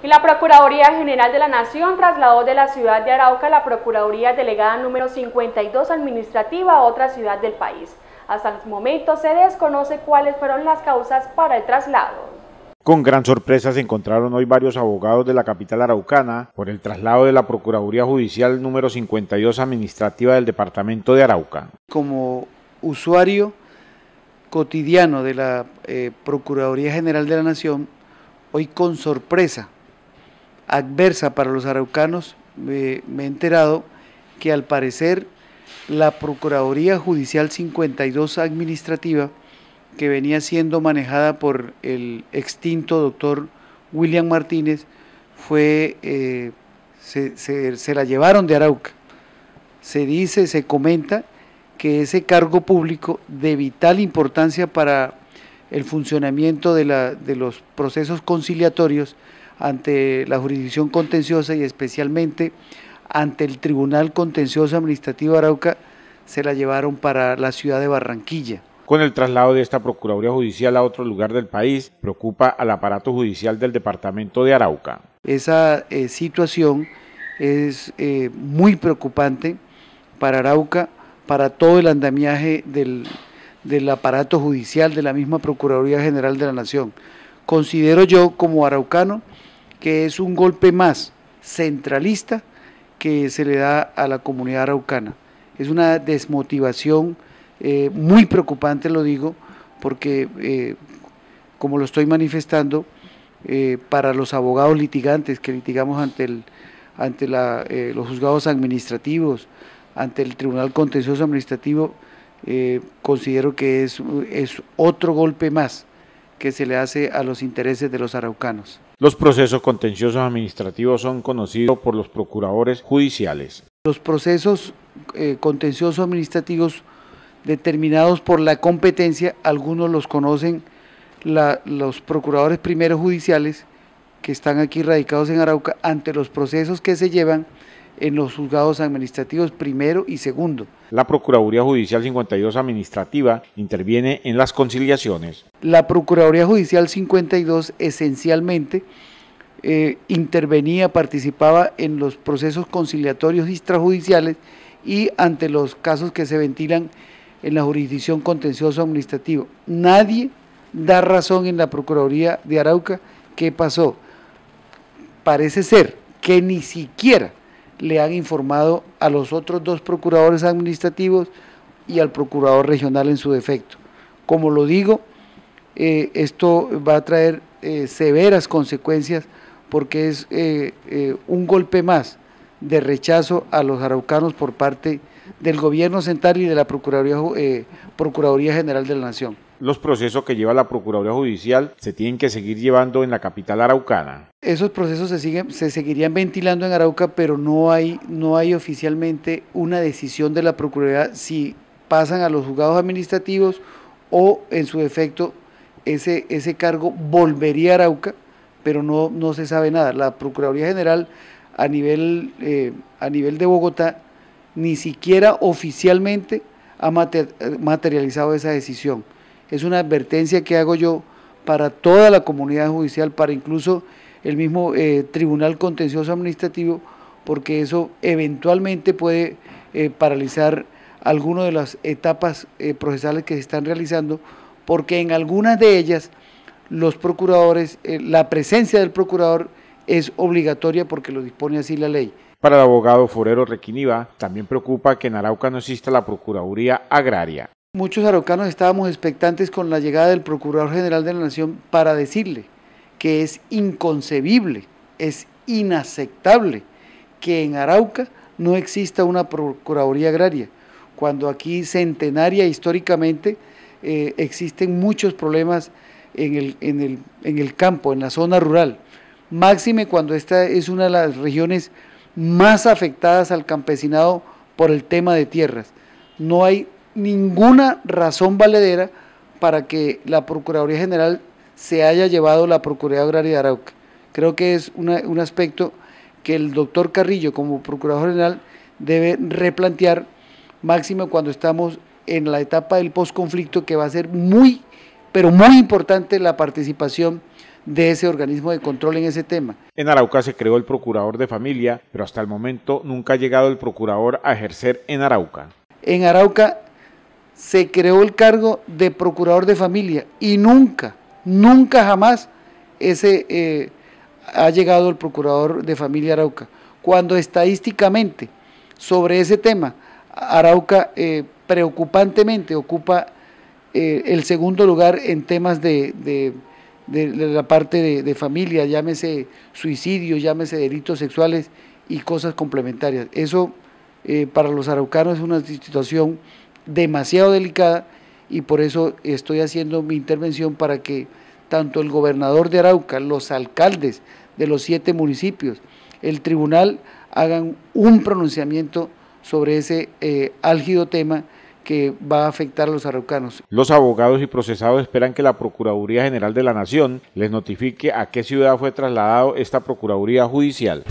Y la Procuraduría General de la Nación trasladó de la ciudad de Arauca la Procuraduría Delegada número 52 administrativa a otra ciudad del país. Hasta el momento se desconoce cuáles fueron las causas para el traslado. Con gran sorpresa se encontraron hoy varios abogados de la capital araucana por el traslado de la Procuraduría Judicial número 52 administrativa del departamento de Arauca. Como usuario cotidiano de la eh, Procuraduría General de la Nación, hoy con sorpresa adversa para los araucanos, me he enterado que al parecer la Procuraduría Judicial 52 Administrativa, que venía siendo manejada por el extinto doctor William Martínez, fue, eh, se, la llevaron de Arauca. Se dice, se comenta que ese cargo público de vital importancia para el funcionamiento de, de los procesos conciliatorios ante la jurisdicción contenciosa y especialmente ante el Tribunal Contencioso Administrativo de Arauca, se la llevaron para la ciudad de Barranquilla. Con el traslado de esta Procuraduría Judicial a otro lugar del país, preocupa al aparato judicial del departamento de Arauca. Esa eh, situación es eh, muy preocupante para Arauca, para todo el andamiaje del aparato judicial de la misma Procuraduría General de la Nación. Considero yo como araucano que es un golpe más centralista que se le da a la comunidad araucana. Es una desmotivación eh, muy preocupante, lo digo, porque eh, como lo estoy manifestando, eh, para los abogados litigantes que litigamos ante, el, ante los juzgados administrativos, ante el Tribunal Contencioso Administrativo, considero que es, es otro golpe más que se le hace a los intereses de los araucanos. Los procesos contenciosos administrativos son conocidos por los procuradores judiciales. Los procesos eh, contenciosos administrativos determinados por la competencia, algunos los conocen los procuradores primeros judiciales que están aquí radicados en Arauca, ante los procesos que se llevan en los juzgados administrativos primero y segundo. La Procuraduría Judicial 52 Administrativa interviene en las conciliaciones. La Procuraduría Judicial 52 esencialmente eh, intervenía, participaba en los procesos conciliatorios extrajudiciales y ante los casos que se ventilan en la jurisdicción contencioso administrativo. Nadie da razón en la Procuraduría de Arauca qué pasó. Parece ser que ni siquiera le han informado a los otros dos procuradores administrativos y al procurador regional en su defecto. Como lo digo, eh, esto va a traer eh, severas consecuencias porque es eh, un golpe más de rechazo a los araucanos por parte del gobierno central y de la Procuraduría General de la Nación los procesos que lleva la Procuraduría Judicial se tienen que seguir llevando en la capital araucana. Esos procesos se, siguen, se seguirían ventilando en Arauca, pero no hay, no hay oficialmente una decisión de la Procuraduría si pasan a los juzgados administrativos o en su defecto ese, ese cargo volvería a Arauca, pero no, no se sabe nada. La Procuraduría General a nivel, eh, a nivel de Bogotá ni siquiera oficialmente ha eh, materializado esa decisión es una advertencia que hago yo para toda la comunidad judicial, para incluso el mismo eh, Tribunal Contencioso Administrativo, porque eso eventualmente puede eh, paralizar algunas de las etapas eh, procesales que se están realizando, porque en algunas de ellas los procuradores, la presencia del procurador es obligatoria porque lo dispone así la ley. Para el abogado Forero Requiniva, también preocupa que en Arauca no exista la Procuraduría Agraria. Muchos araucanos estábamos expectantes con la llegada del Procurador General de la Nación para decirle que es inconcebible, es inaceptable que en Arauca no exista una Procuraduría Agraria, cuando aquí centenaria históricamente eh, existen muchos problemas en el, en el campo, en la zona rural, máxime cuando esta es una de las regiones más afectadas al campesinado por el tema de tierras. No hay ninguna razón valedera para que la Procuraduría General se haya llevado la Procuraduría Agraria de Arauca. Creo que es un aspecto que el doctor Carrillo como Procurador General debe replantear, máximo cuando estamos en la etapa del posconflicto, que va a ser muy, pero muy importante la participación de ese organismo de control en ese tema. En Arauca se creó el Procurador de Familia, pero hasta el momento nunca ha llegado el Procurador a ejercer en Arauca. En Arauca se creó el cargo de procurador de familia y nunca, nunca jamás ese eh, ha llegado el procurador de familia Arauca. Cuando estadísticamente sobre ese tema Arauca eh, preocupantemente ocupa eh, el segundo lugar en temas de, de, la parte de, familia, llámese suicidio, llámese delitos sexuales y cosas complementarias. Eso para los araucanos es una situación demasiado delicada y por eso estoy haciendo mi intervención para que tanto el gobernador de Arauca, los alcaldes de los siete municipios, el tribunal hagan un pronunciamiento sobre ese eh, álgido tema que va a afectar a los araucanos. Los abogados y procesados esperan que la Procuraduría General de la Nación les notifique a qué ciudad fue trasladado esta Procuraduría Judicial.